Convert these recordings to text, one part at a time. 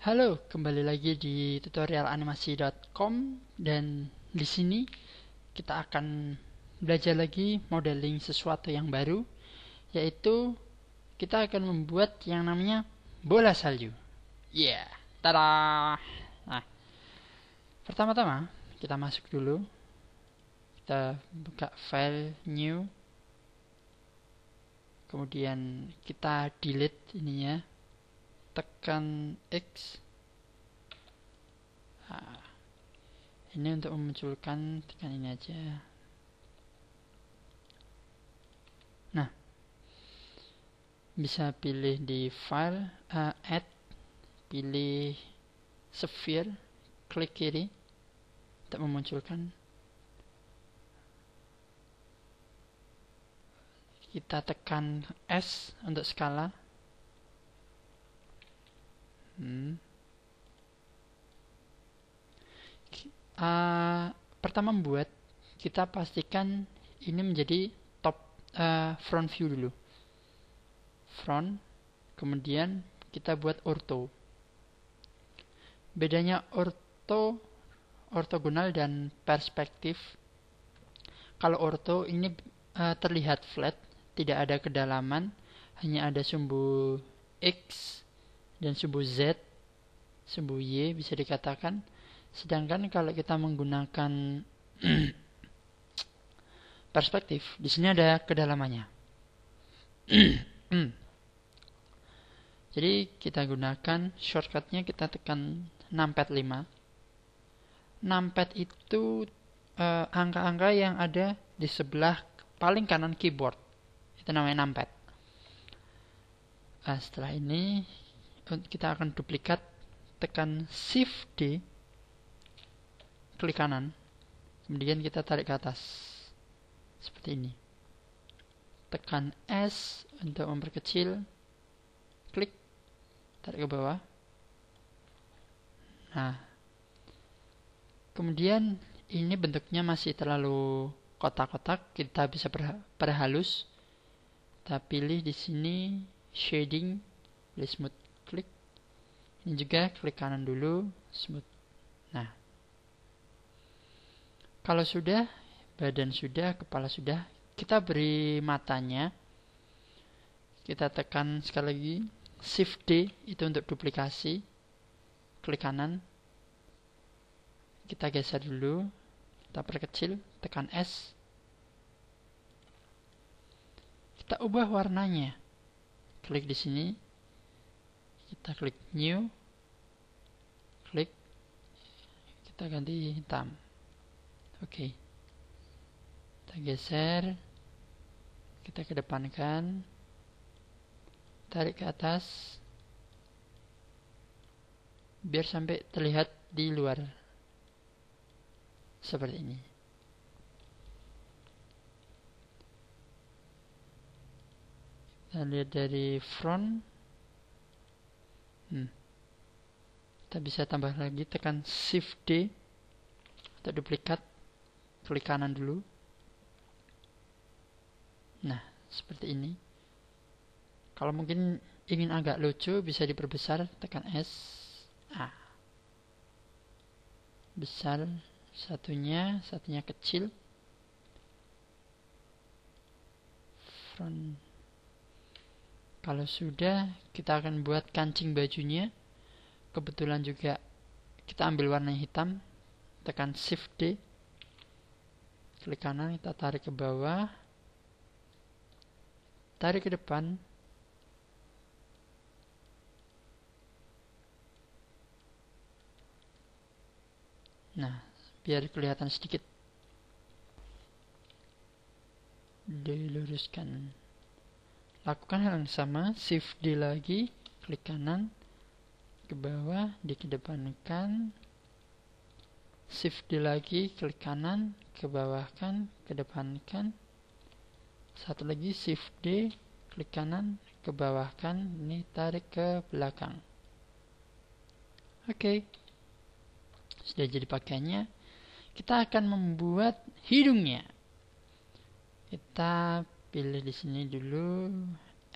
Halo, kembali lagi di tutorialanimasi.com dan di sini kita akan belajar lagi modeling sesuatu yang baru yaitu kita akan membuat yang namanya bola salju. Ya, yeah. tada. Nah, pertama-tama kita masuk dulu. Kita buka file new. Kemudian kita delete ininya tekan X nah, ini untuk memunculkan tekan ini aja nah bisa pilih di file uh, add pilih sphere klik kiri untuk memunculkan kita tekan S untuk skala Uh, pertama membuat kita pastikan ini menjadi top uh, front view dulu. Front, kemudian kita buat orto Bedanya orto ortogonal dan perspektif. Kalau orto ini uh, terlihat flat, tidak ada kedalaman, hanya ada sumbu x dan sumbu Z, sumbu Y bisa dikatakan. Sedangkan kalau kita menggunakan perspektif, di sini ada kedalamannya. Jadi kita gunakan shortcutnya kita tekan numpad 5. Numpad itu eh, angka-angka uh, yang ada di sebelah paling kanan keyboard. Itu namanya numpad. Nah, setelah ini kita akan duplikat tekan shift D klik kanan kemudian kita tarik ke atas seperti ini tekan S untuk memperkecil klik tarik ke bawah nah kemudian ini bentuknya masih terlalu kotak-kotak kita bisa perhalus kita pilih di sini shading smooth ini juga klik kanan dulu, smooth. Nah, kalau sudah, badan sudah, kepala sudah, kita beri matanya. Kita tekan sekali lagi, Shift D itu untuk duplikasi. Klik kanan. Kita geser dulu, kita perkecil, tekan S. Kita ubah warnanya. Klik di sini, kita klik new klik kita ganti hitam oke okay. kita geser kita kedepankan tarik ke atas biar sampai terlihat di luar seperti ini kita lihat dari front Hmm. Kita bisa tambah lagi tekan Shift D atau duplikat. Klik kanan dulu. Nah, seperti ini. Kalau mungkin ingin agak lucu bisa diperbesar tekan S. A. Besar satunya, satunya kecil. Front kalau sudah, kita akan buat kancing bajunya. Kebetulan juga kita ambil warna hitam, tekan Shift D. Klik kanan, kita tarik ke bawah. Tarik ke depan. Nah, biar kelihatan sedikit diluruskan lakukan hal yang sama shift D lagi klik kanan ke bawah dikedepankan shift D lagi klik kanan ke bawah kan kedepankan satu lagi shift D klik kanan ke bawah kan ini tarik ke belakang oke sudah jadi pakaiannya kita akan membuat hidungnya kita pilih di sini dulu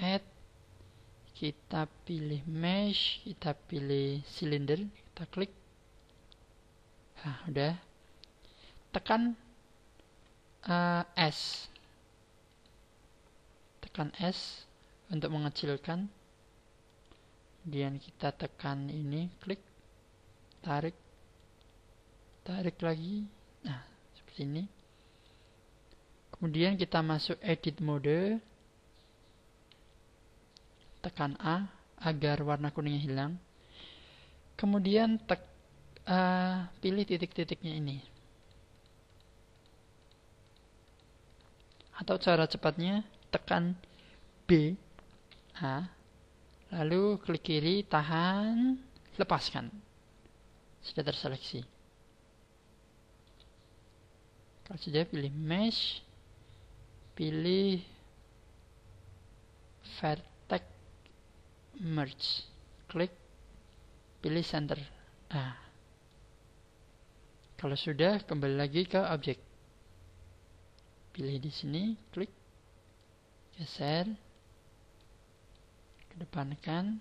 add kita pilih mesh kita pilih silinder kita klik nah udah tekan uh, S tekan S untuk mengecilkan kemudian kita tekan ini klik tarik tarik lagi nah seperti ini Kemudian kita masuk edit mode. Tekan A agar warna kuningnya hilang. Kemudian tek, uh, pilih titik-titiknya ini. Atau cara cepatnya tekan B A lalu klik kiri tahan lepaskan sudah terseleksi kalau sudah pilih mesh pilih vertex merge klik pilih center nah kalau sudah kembali lagi ke objek pilih di sini klik geser kedepankan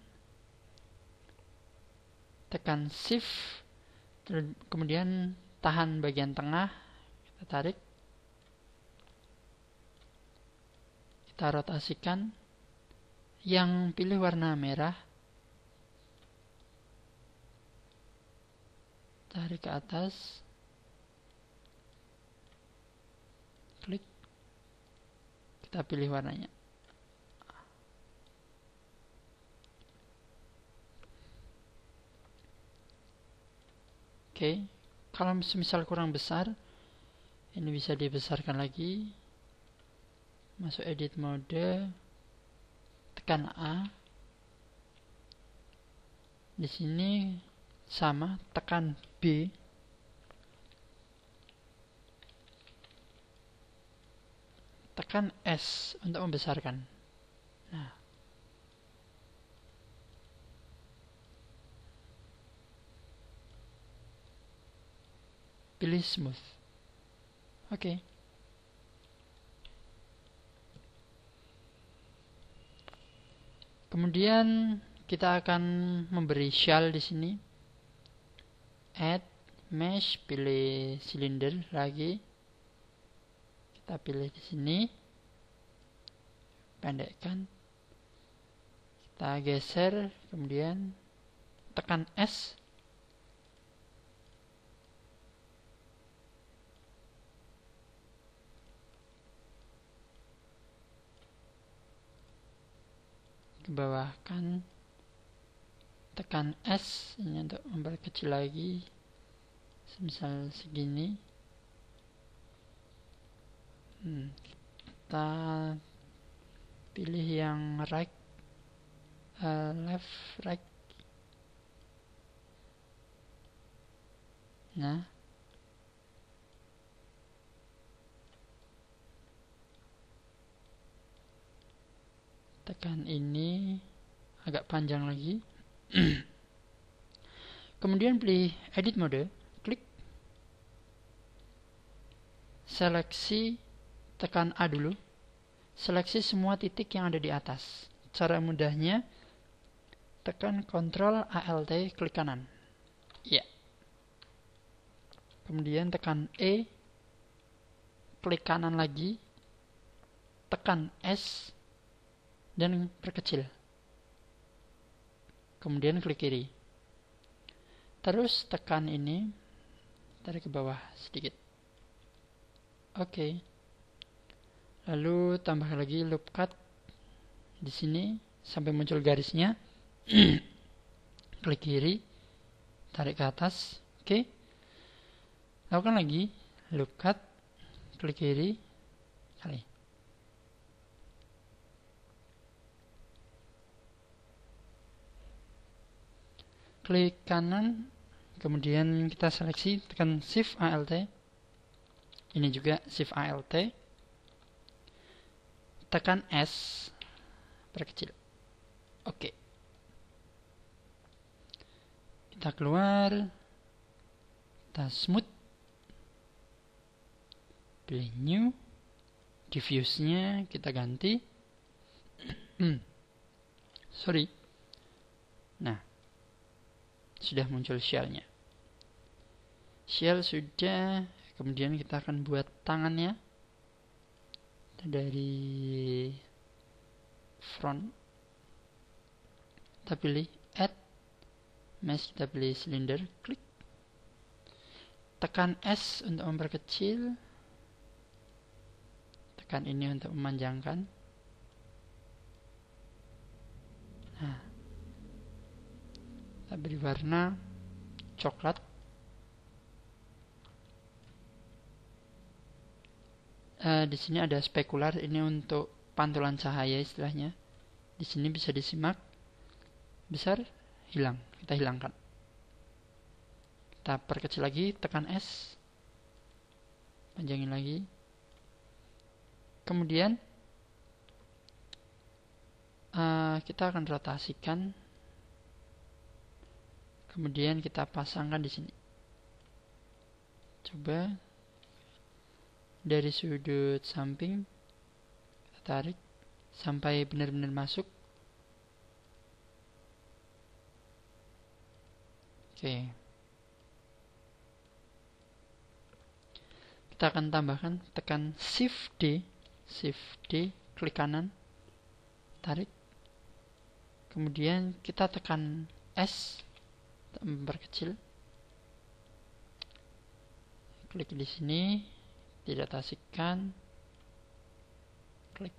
tekan shift kemudian tahan bagian tengah kita tarik kita rotasikan yang pilih warna merah tarik ke atas klik kita pilih warnanya oke kalau misal kurang besar ini bisa dibesarkan lagi masuk edit mode tekan A di sini sama tekan B tekan S untuk membesarkan nah pilih smooth oke okay. Kemudian kita akan memberi shell di sini. Add mesh, pilih silinder lagi. Kita pilih di sini. Pendekkan. Kita geser, kemudian tekan S ke bawah kan tekan S ini untuk memperkecil lagi semisal segini hmm, kita pilih yang right uh, left right nah menjelaskan ini agak panjang lagi. Kemudian pilih edit mode, klik seleksi tekan A dulu. Seleksi semua titik yang ada di atas. Cara mudahnya tekan Ctrl ALT klik kanan. Ya. Kemudian tekan E klik kanan lagi. Tekan S dan perkecil. Kemudian klik kiri. Terus tekan ini, tarik ke bawah sedikit. Oke. Okay. Lalu tambah lagi loop cut di sini sampai muncul garisnya. klik kiri, tarik ke atas. Oke. Okay. Lakukan lagi loop cut, klik kiri, kali. klik kanan kemudian kita seleksi tekan shift alt ini juga shift alt tekan S perkecil oke okay. kita keluar kita smooth pilih new diffuse-nya kita ganti sorry nah sudah muncul shellnya shell sudah kemudian kita akan buat tangannya dari front kita pilih add mesh kita pilih cylinder, klik tekan S untuk memperkecil tekan ini untuk memanjangkan beri warna coklat uh, di sini ada spekular ini untuk pantulan cahaya istilahnya di sini bisa disimak besar hilang kita hilangkan kita perkecil lagi tekan S panjangin lagi kemudian uh, kita akan rotasikan kemudian kita pasangkan di sini coba dari sudut samping kita tarik sampai benar-benar masuk oke kita akan tambahkan tekan shift D shift D klik kanan tarik kemudian kita tekan S memperkecil klik di sini tidak tasikkan klik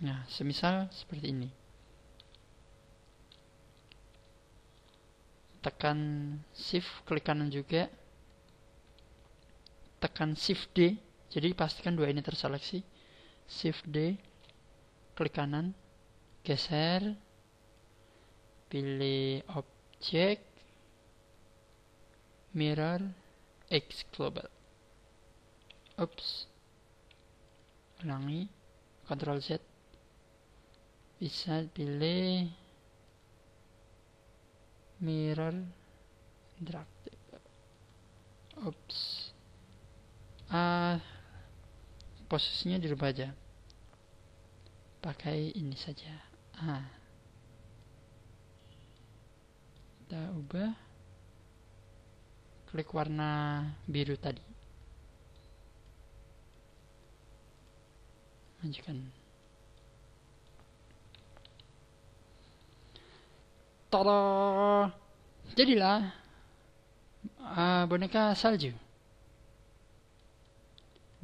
nah semisal seperti ini tekan shift klik kanan juga tekan shift D jadi pastikan dua ini terseleksi shift D klik kanan geser pilih objek mirror X global Ups, ulangi Ctrl Z bisa pilih mirror interactive oops ah uh, posisinya dirubah aja pakai ini saja ah kita ubah klik warna biru tadi lanjutkan Tada! Jadilah uh, boneka salju.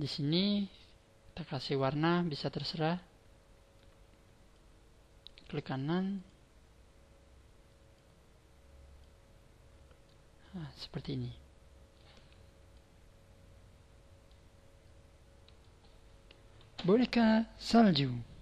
Di sini kita kasih warna bisa terserah klik kanan nah, seperti ini boneka salju